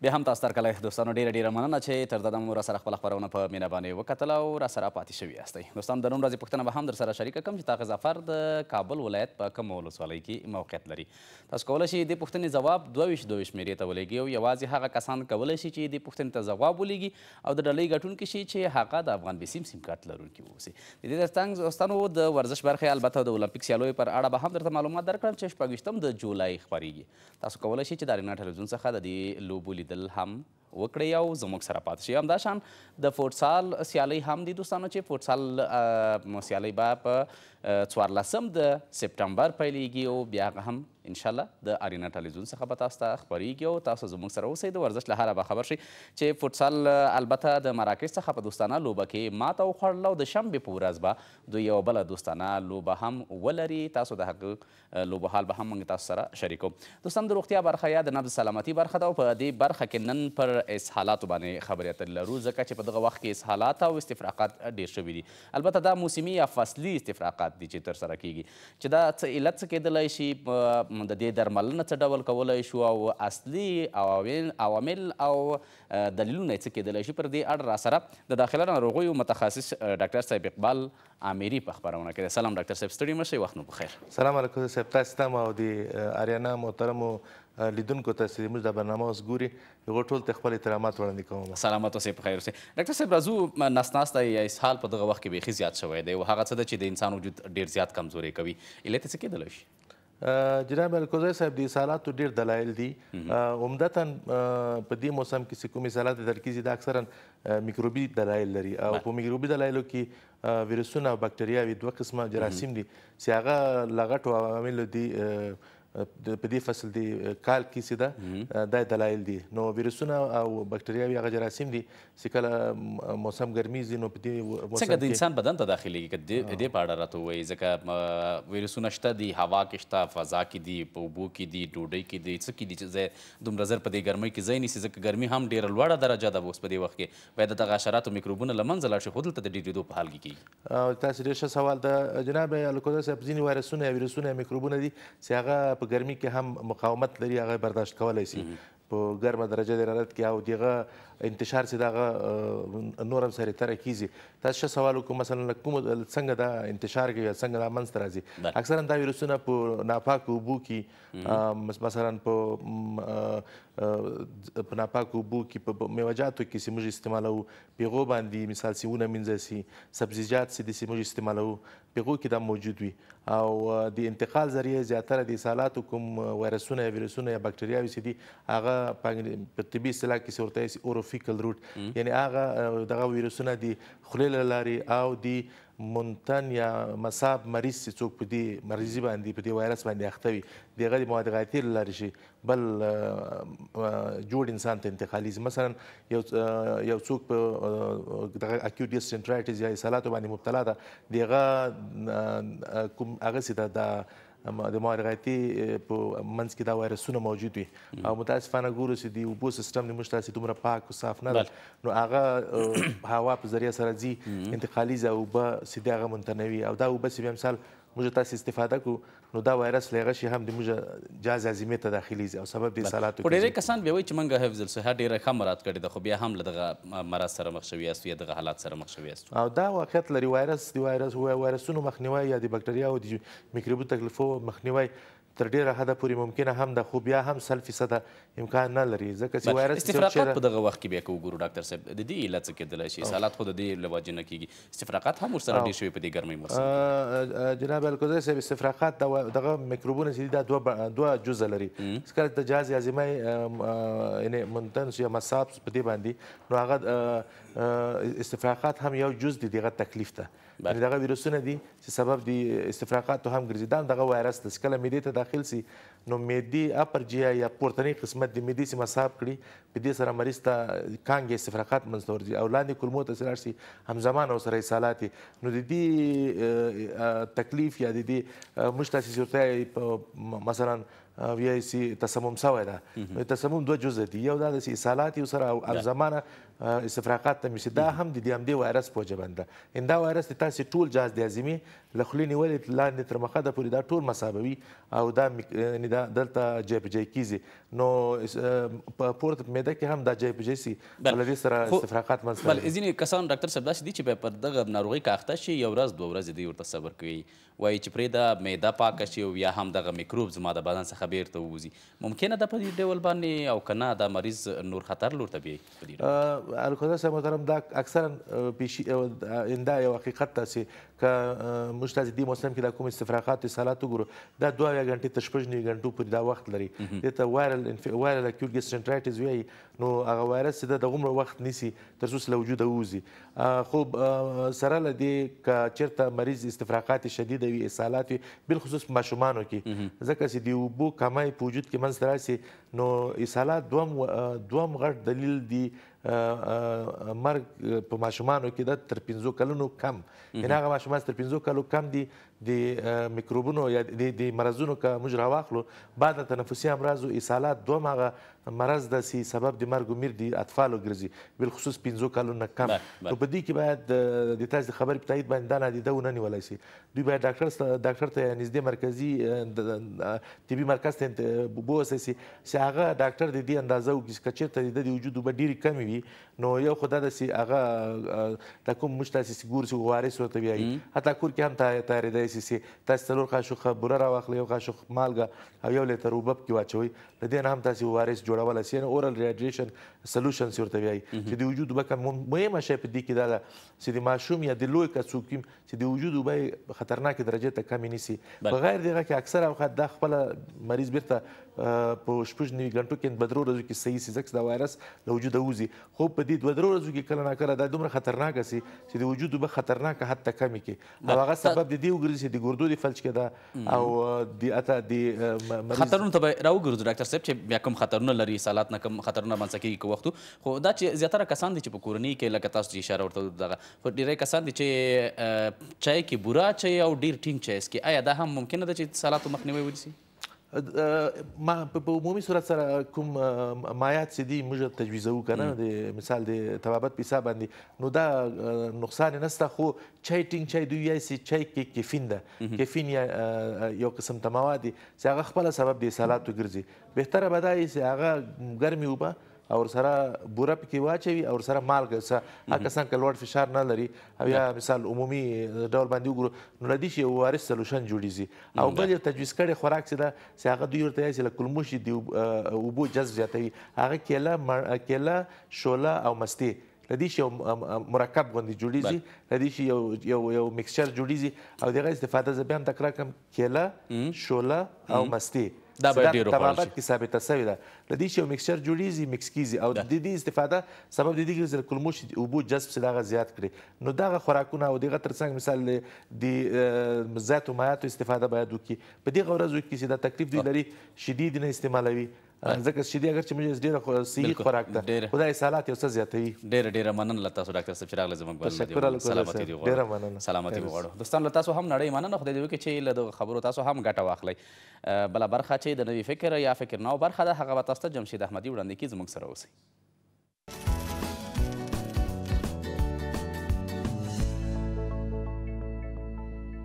بیا هم تاسو درکلی دوستانو ډیره ډیره مننه چې تر دمه مو راسره خپله خپرونه په مینه باندې وکتله او راسره پاتې شوي یاستئ دوستانو د نن ورځې پوښتنه به هم درسره شریکه کړم چې طاق ظفر د کابل ولایت په کومه ولسوالۍ کې موقعیت لري تاسو کولی شئ دې پوښتنې ځواب دوه ویشت دوه ویشت میرې ته ولېږي او یوازې هغه کسان کولی شي چې دې پوښتنې ته ځواب ولېږي او د ډلۍ ګټونکي شي چې هغه د افغان بسیم سیم کارت لرونکي واوسي د دې ترڅنګ دوستانو د ورزش برخې البته د المپیک سیالیو پر اړه به هم درته معلومات درکړم چې شپږویشتم د جولای خپرېږي تاسو کولی شئ چې د ارینا ټلویزیون څخه د دې لوبو الهم وکړئ او زموږ سره پاتې شئ همداشان د فوټسال سیالۍ هم دي دوستانو چې فوټسال سیالۍ به په څوارلسم د سپټمبر پیلیږي او بیا هم انشاءالله د ارینا ټلویزیون څخه به تاسو ته خپریږي او تاسو زموږ سره اوسئ د ورزش له هره به خبر شئ چې فوټسال البته د مراکش څخه په دوستانه لوبه کې ماته وخوړله او د شنبې په ورځ به دوی یوه بله دوستانه لوبه هم ولري تاسو د هغه لوبه حال به هم موږ تاسو سره شریکو دوستان د روغتیا برخه یا د نبض سلامتي برخه ده او په دې برخه کې نن پر اسحالاتو باندې خبرې اترې لرو ځکه چې په دغه وخت کې اسحالات او استفراقات ډېر شوي دي البته دا موسمي یا فصلي استفراقات دي چې ترسره کیږي چې دا څه علت څه کیدلی شي د دې درملنه څه ډول کولی شو او اصلي عوامل او دلیلونه څه کیدلی شي پر دې اړه راسره د داخله ناروغیو متخصص ډاکټر صاحب اقبال امیری په خبرونه کې سلام ډاکټر صاحب ستړي مشه وخت نو بخیر سلام علیکم صاحب تاسو ته او دی اریانا محترمو لیدونکو ته چې موږ د برنامه اوس ګوري هغو ټول ته خپل احترامات وړاندې کوم سلامت اوسئ په خیر اوسئ ډاکټر صاحب راځو ناست ناسته یا اسهال په دغه وخت کې بیخي زیات شوی دی او هغه څه ده چې د انسان وجود ډیر زیات کمزوري کوي علت څه کېدلی شي جناب الکوزای صاحب د اسالاتو ډیر دلایل دي عمدتا په دې موسم کې چې کوم اسالات ترکیزي د اکثرا میکروبي دلایل لري او په میکروبي دلایلو کې ویروسونه او بکټریاوې دوه قسمه جراثیم دي چې هغه لغټو عواملو دي په دې فصل دی کال کې چې دا د دلایل دي نو ویروسونه او بکټریاوې هغه جراثیم دي چې کله موسم ګرمي زی نو په دې موسم څنګه د انسان بدن ته داخليږي کله دې په اړه راته وایي ځکه ویروسونه شته دي هوا کې شته فضا کې دي په اوبو کې دي ډوډۍ کې دي څه کې دي چې دومره زر په دې ګرمۍ کې ځای نیسي ځکه ګرمي هم ډیره لوړه درجه ده اوس په دې وخت کې باید دغه حشرات او میکروبونه له منځه لاړ شي خو دلته د ډیریدو په حال کې کیږي تاسو ډېر ښه سوال ده جناب الکوزا صاحب ځینې وایرسونه ویروسونه میکروبونه دي چې هغه په په ګرمي کې هم مقاومت لري هغه برداشت کولای شي په ګرمه درجه د حرارت کې او دغه انتشار چې دغه نور هم سره تر کیږي تاسو څه سوال وکړ مثلا کوم څنګه دا انتشار کوي څنګه دا منځ راځي اکثرا دا ویروسونه په ناپاک اوبو کې مثلا په په ناپاک اوبو کې په میوجاتو کې سیمه استعمالو پیغو باندې مثال سیونه منځه سي سبزیجات سي د سیمه استعمالو پیغو کې دا موجود وي او د انتقال ذریعہ زیاتره د سالات کوم وایرسونه یا ویروسونه یا بکټریاوي سي دي هغه هغه په طبي اصطلاح کې څه ورته اوروفیکل روټ یعنی هغه دغه ویروسونه دي خولې لارې او دي مونتن یا مصاب مریض چې څوک په دې مریضي باندې په دې وایرس باندې اخته وي دغه د مواد غایطې له لارې شي بل جوړ انسان ته انتقالیږي مثلا یو یو څوک په دغه اکیوټ ډیسنټرایټیز یا اسهالاتو باندې مبتلا ده دغه کوم هغه سي د د مارغاتي په منځ کې دا وایرسونه موجود وي او متاسفانه ګورو چې دی اوبو سیستم د مشتاسي دومره پاک او صاف نه نو هغه هوا په ذریعہ سره ځي انتقالي ځوبه سیده هغه منتنوي او دا اوبه چې مثال موږ تاسو استفاده کو نو دا وایرس لږه شي هم د موږ جاز عزیمه ته داخلي زی او سبب د سالاتو کې ډېر کسان به وایي چې موږ حفظ الصحه ډېر ښه مراد کړی د خو بیا هم لدغه مرض سره مخ شوی یاست یا دغه حالات سره مخ شوی یاست او دا واقعیت لري وایرس دی وایرس هو وایرسونو مخنیوي یا د بکټریاو د میکروبو تکلیفو مخنیوي تر ډیره حده پورې ممکنه هم ده خو بیا هم سل فیصده امکان نه لري ځکه چې وایرس استفراقات په دغه وخت کې بیا که وګورو ډاکټر صاحب د دې علت څه کېدلی شي سالات خو د دې له وجې نه کېږي استفراقات هم ورسره ډېر شوي په دې ګرمۍ موسم جناب الکوزی صاحب استفراقات دغه میکروبونه چې دي دا دوه دوه جزه لري کله د جهاز هضمه یعنی منتنس یا مصاب په دې باندې نو هغه استفراقات هم یو جز دي دغه تکلیف ته یعنی دغه ویروسونه دي چې سبب دي استفراقاتو هم ګرځي دا دغه وایرس دی چې کله معدې ته داخل سي نو معدې اپر جیا یا پورتنۍ قسمت د معدې سیمه صاحب کړي په دې سره مریض ته کانګې استفراقات منځته ورځي او لاندې کولمو ته لاړ شي همزمان او سره سالات نو د دې تکلیف یا د دې مشتاسي صورتای مثلا وی ای سي تصمم سوی ده تصمم دوه جزء دي یو دا د سي سالات یو سره او همزمانه استفراغات ته میشي دا هم د دې همدې وایرس په وجه باندې ان دا وایرس د تاسې ټول جهاز د عظمي له خولې نیولې لاندې تر مخه د پورې دا ټول مسابوي او دا یعنې دا دلته جای په جای کیږي نو په پورته په معده کې هم دا جای په جای سي له دې سره استفراغات منځته بل ځینې کسان ډاکټر صاحب داسې دي چې پر دغه ناروغۍ که اخته شي یو ورځ دوه ورځې دوی ورته صبر کوي وایي چې پرې دا معده پاکه شي او یا هم دغه میکروب زما د بدن څخه بیرته ووځي ممکنه ده په دې ډول باندې او که نه دا مریض نور خطر لور ته بیایي الکوده صاحب محترم دا اکثرا پیشی انده یو حقیقت تاسو ک موږ تاسو د موسم کې د کوم استفراغات اصالات وګورو دا دوه یا غنټې تر شپږ نیو غنټو پورې دا وخت لري دته وایرل وایرل اکیوټ ګسټنټرایټس وی نو هغه وایرس د دغه وخت نیسی تر څو له وجوده ووزي خو سره لدی ک چیرته مریض استفراغات شدید وي اصالات بل خصوص ماشومانو کې ځکه چې دی وبو کمای په وجود کې منځ راسي نو اصالات دوم دوم غټ دلیل دی مرګ په ماشومانو کې د تر 15 کلونو کم یعنی هغه ماشومان تر 15 کلو کم دي د میکروبونو یا د مرضونو که موږ راواخلو بعد د تنفسي امراضو اسهالات دوم هغه مرض ده چې سبب د مرګ و میر د اطفالو ګرځي بالخصوص پنځو کلونه کم نو په دې کې باید د تاسو د خبرې په تایید باندې دا نادیده ونه نیولی سي دوی باید ډاکټر ډاکټر ته نږدې مرکزي طبي مرکز ته بوسه سي چې هغه ډاکټر د دې اندازه وکړي چې چېرته د وجود اوبه ډېرې کمې وي نو یو خو دا ده چې هغه دا کوم موږ تاسې ګورو چې وارث ورته وایي حتی کور کې هم تیارېدی کولای شئ چې تاسو څلور قاشقه بوره راواخلئ یو قاشق مالګه او یو لیتر اوبه پکې واچوئ له دې نه هم تاسو وارث جوړولی شئ یعنې اورل ریهایډریشن سلوشنس یې ورته وایي چې د وجود اوبه کم مهمه شی په دې کې دا ده چې د ماشوم یا د لوی که څوک چې د وجود اوبه خطرناکې درجې ته کمې نیسي په غیر دغه کې اکثر اوقات دا خپله مریض بیرته په شپږ نیوي غنټو کې بدرو ورځو کې صحیح سیزکس دا وایرس له وجوده وځي خو په دې دوه درو ورځو کې کله ناکله دا دومره خطرناک سي چې د وجود به خطرناک حد ته کمی کې او هغه سبب د دې وګرځي چې د ګردو د فلج کې دا او د اته د خطرونو ته راوګرځو ډاکټر صاحب چې بیا کوم خطرونه لري سالات نه کوم خطرونه باندې کېږي کو وختو خو دا چې زیاتره کسان دي چې په کورنۍ کې لکه تاسو اشاره ورته دغه خو ډیری کسان دي چې چای کې بورا چای او ډیر ټینګ چای اسکي آیا دا هم ممکنه ده چې سالات مخنیوي ونیسي ما په عمومي صورت سره کوم مایات سي دي موږ تجویزو کنه د مثال د توابت پیسا باندې نو دا نقصان نهسته خو چای ټینګ چای دوی یې سي چای کې کیفین ده کیفین یو قسم ته مواد دي چې هغه خپل سبب د سالاتو ګرځي بهتره به دا یې چې هغه ګرمي وبه او سره بوره پکې واچوي او سره مالګه سره هغه څنګه لوړ فشار نه لري او یا مثال عمومي ډول باندې وګورو نو ردی شي وارث سولوشن جوړیږي او بل تجویز کړي خوراک سره چې هغه دوی ورته یې چې کلموشي دی او بو جذب زیاتوي هغه کېله کېله شوله او مستي لدی شي مرکب غوندي جوړیږي لدی شي یو یو یو مکسچر جوړیږي او دغه استفاده ز بیان تکرار کم کېله شوله او مستي دا به ډیرو خوړل شي ثابت شوی ده لدی شي یو مکسچر جوړیږي مکس کیږي او د دې استفاده سبب د دې چې کلمو شي او بو جذب سره غ زیات کړي نو دا خوراکونه او دغه ترڅنګ مثال د ذات او مایات استفاده باید وکړي په دې غوړه کې چې دا تکلیف دی لري شدید نه استعمالوي ځکه چې دی اگر چې موږ ډیره صحیح خوراک ده خدای سالات یو څه زیاتوي ډیره ډیره مننه له تاسو ډاکټر صاحب چې راغله زموږ باندې سلامتی دی ډیره مننه سلامتی وغواړو دوستان له تاسو هم نړۍ مننه خدای دې وکړي چې له خبرو تاسو هم ګټه واخلئ بله برخه چې د نوي فکر یا فکر نو برخه ده هغه به تاسو ته جمشید احمدي وړاندې کی زموږ سره اوسئ